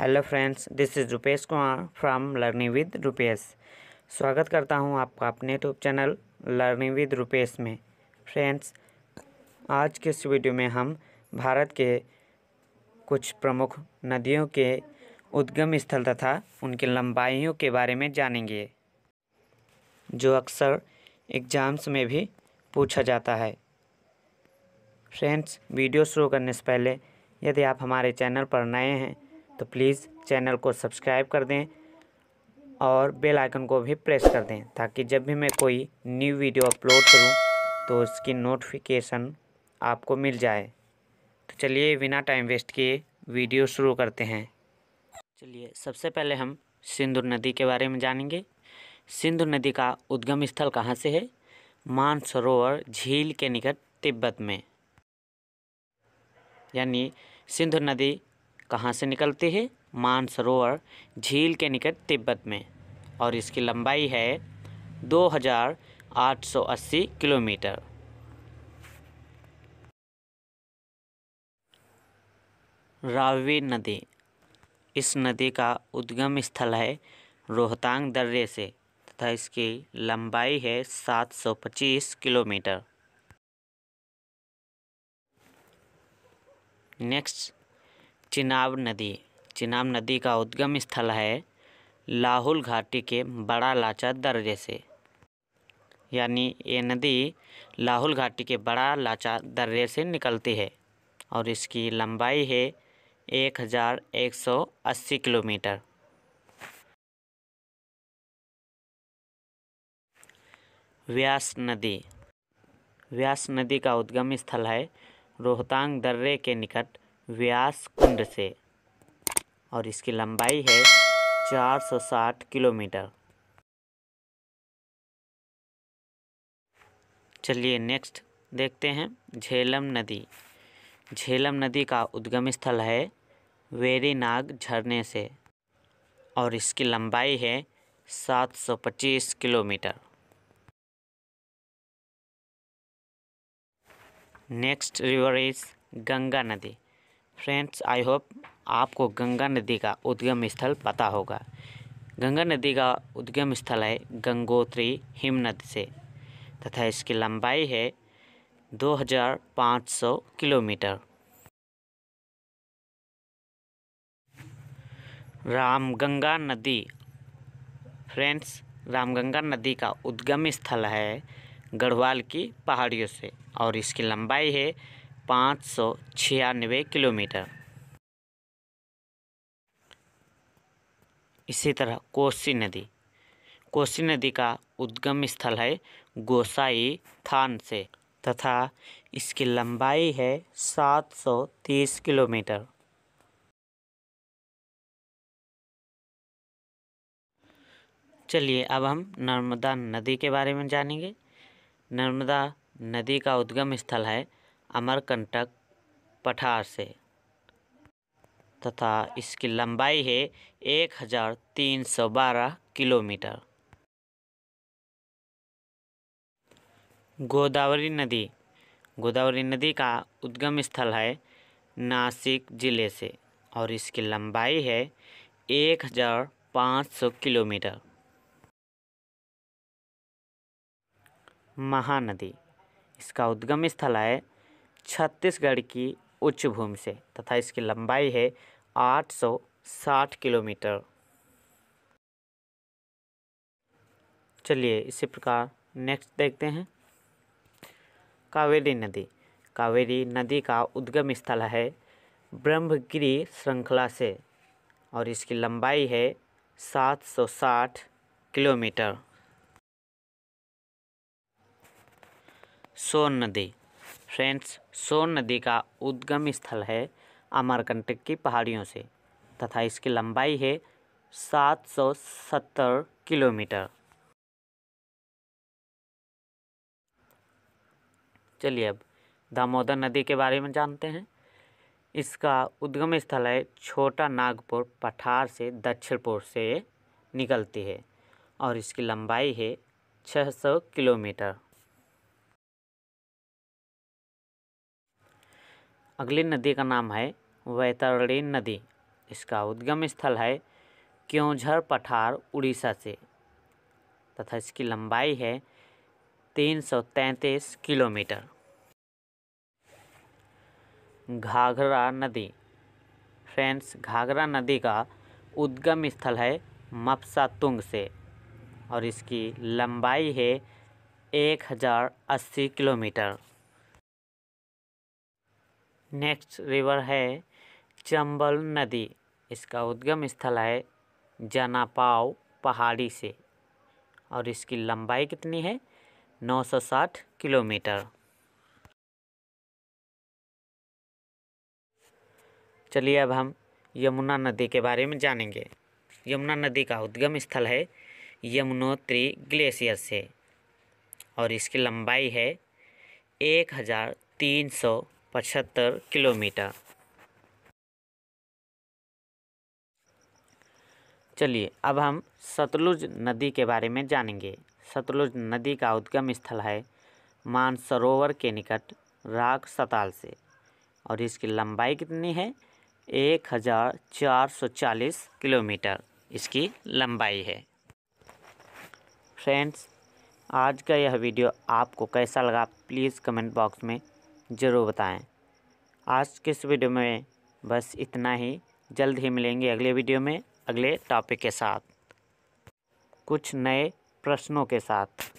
hello friends this is Rupesh Kumar from learning with Rupesh स्वागत करता हूं आपका अपने YouTube channel learning with Rupesh में फ्रेंड्स आज के इस वीडियो में हम भारत के कुछ प्रमुख नदियों के उद्गम स्थल तथा उनकी लंबाइयों के बारे में जानेंगे जो अक्सर एग्ज़ाम्स में भी पूछा जाता है फ्रेंड्स वीडियो शुरू करने से पहले यदि आप हमारे चैनल पर नए हैं तो प्लीज़ चैनल को सब्सक्राइब कर दें और बेल आइकन को भी प्रेस कर दें ताकि जब भी मैं कोई न्यू वीडियो अपलोड करूं तो उसकी नोटिफिकेशन आपको मिल जाए तो चलिए बिना टाइम वेस्ट किए वीडियो शुरू करते हैं चलिए सबसे पहले हम सिंधु नदी के बारे में जानेंगे सिंधु नदी का उद्गम स्थल कहाँ से है मानसरोवर झील के निकट तिब्बत में यानी सिंधु नदी कहाँ से निकलते हैं मानसरोवर झील के निकट तिब्बत में और इसकी लंबाई है 2880 किलोमीटर रावी नदी इस नदी का उद्गम स्थल है रोहतांग दर्रे से तथा इसकी लंबाई है 725 किलोमीटर नेक्स्ट चिनाब नदी चिनाब नदी का उद्गम स्थल है लाहौल घाटी के बड़ा लाचा दर्रे से यानी ये नदी लाहौल घाटी के बड़ा लाचा दर्रे से निकलती है और इसकी लंबाई है 1180 किलोमीटर व्यास नदी व्यास नदी का उद्गम स्थल है रोहतांग दर्रे के निकट व्यास कुंड से और इसकी लंबाई है 460 किलोमीटर चलिए नेक्स्ट देखते हैं झेलम नदी झेलम नदी का उद्गम स्थल है वेरीनाग झरने से और इसकी लंबाई है 725 kilometre next river is Ganga नदी फ्रेंड्स आई होप आपको गंगा नदी का उद्गम स्थल पता होगा गंगा नदी का उद्गम स्थल है गंगोत्री हिमनद से तथा इसकी लंबाई है 2500 किलोमीटर रामगंगा नदी फ्रेंड्स रामगंगा नदी का उद्गम स्थल है गढ़वाल की पहाड़ियों से और इसकी लंबाई है पाँच सौ छियानवे किलोमीटर इसी तरह कोसी नदी कोसी नदी का उद्गम स्थल है गोसाई थान से तथा इसकी लंबाई है 730 किलोमीटर चलिए अब हम नर्मदा नदी के बारे में जानेंगे नर्मदा नदी का उद्गम स्थल है अमरकंटक पठार से तथा इसकी लंबाई है एक हज़ार तीन सौ बारह किलोमीटर गोदावरी नदी गोदावरी नदी का उद्गम स्थल है नासिक ज़िले से और इसकी लंबाई है एक हज़ार पाँच सौ किलोमीटर महानदी इसका उद्गम स्थल है छत्तीसगढ़ की उच्च भूमि से तथा इसकी लंबाई है 860 किलोमीटर चलिए इसी प्रकार नेक्स्ट देखते हैं कावेरी नदी कावेरी नदी का उद्गम स्थल है ब्रह्मगिरी श्रृंखला से और इसकी लंबाई है 760 किलोमीटर सोन नदी फ्रेंड्स सोन नदी का उद्गम स्थल है अमरकंटक की पहाड़ियों से तथा इसकी लंबाई है 770 किलोमीटर चलिए अब दामोदर नदी के बारे में जानते हैं इसका उद्गम स्थल है छोटा नागपुर पठार से दक्षिण पूर्व से निकलती है और इसकी लंबाई है 600 किलोमीटर अगली नदी का नाम है वैतरणी नदी इसका उद्गम स्थल है क्योंझर पठार उड़ीसा से तथा इसकी लंबाई है तीन सौ तैंतीस किलोमीटर घाघरा नदी फ्रेंड्स घाघरा नदी का उद्गम स्थल है मपसातुंग से और इसकी लंबाई है एक हज़ार अस्सी किलोमीटर नेक्स्ट रिवर है चंबल नदी इसका उद्गम स्थल है जनापाव पहाड़ी से और इसकी लंबाई कितनी है 960 किलोमीटर चलिए अब हम यमुना नदी के बारे में जानेंगे यमुना नदी का उद्गम स्थल है यमुनोत्री ग्लेशियर से और इसकी लंबाई है एक हज़ार तीन सौ पचहत्तर किलोमीटर चलिए अब हम सतलुज नदी के बारे में जानेंगे सतलुज नदी का उद्गम स्थल है मानसरोवर के निकट राग सताल से और इसकी लंबाई कितनी है एक हज़ार चार सौ चालीस किलोमीटर इसकी लंबाई है फ्रेंड्स आज का यह वीडियो आपको कैसा लगा प्लीज़ कमेंट बॉक्स में ज़रूर बताएं आज के इस वीडियो में बस इतना ही जल्द ही मिलेंगे अगले वीडियो में अगले टॉपिक के साथ कुछ नए प्रश्नों के साथ